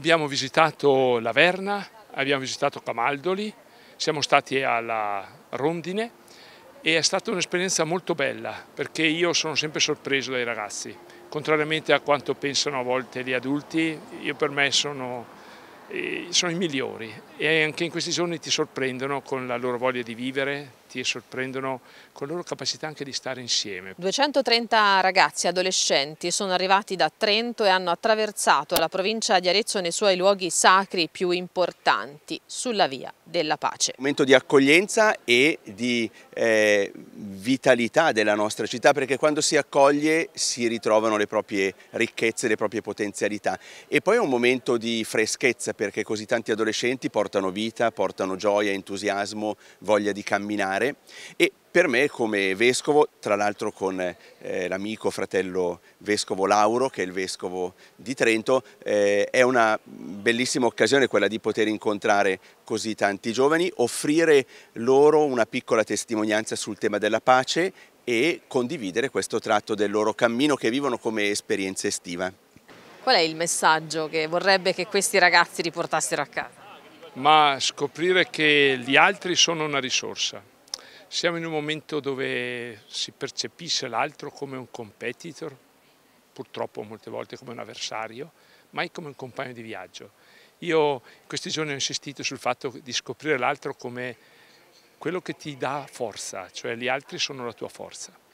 abbiamo visitato la Verna, abbiamo visitato Camaldoli, siamo stati alla Rondine e è stata un'esperienza molto bella perché io sono sempre sorpreso dai ragazzi. Contrariamente a quanto pensano a volte gli adulti, io per me sono eh, sono i migliori e anche in questi giorni ti sorprendono con la loro voglia di vivere, ti sorprendono con la loro capacità anche di stare insieme. 230 ragazzi adolescenti sono arrivati da Trento e hanno attraversato la provincia di Arezzo nei suoi luoghi sacri più importanti sulla via della pace. Un momento di accoglienza e di eh, vitalità della nostra città perché quando si accoglie si ritrovano le proprie ricchezze, le proprie potenzialità e poi è un momento di freschezza perché così tanti adolescenti portano vita, portano gioia, entusiasmo, voglia di camminare e per me come vescovo, tra l'altro con eh, l'amico fratello vescovo Lauro, che è il vescovo di Trento, eh, è una bellissima occasione quella di poter incontrare così tanti giovani, offrire loro una piccola testimonianza sul tema della pace e condividere questo tratto del loro cammino che vivono come esperienza estiva. Qual è il messaggio che vorrebbe che questi ragazzi riportassero a casa? Ma scoprire che gli altri sono una risorsa. Siamo in un momento dove si percepisce l'altro come un competitor, purtroppo molte volte come un avversario, mai come un compagno di viaggio. Io questi giorni ho insistito sul fatto di scoprire l'altro come quello che ti dà forza, cioè gli altri sono la tua forza.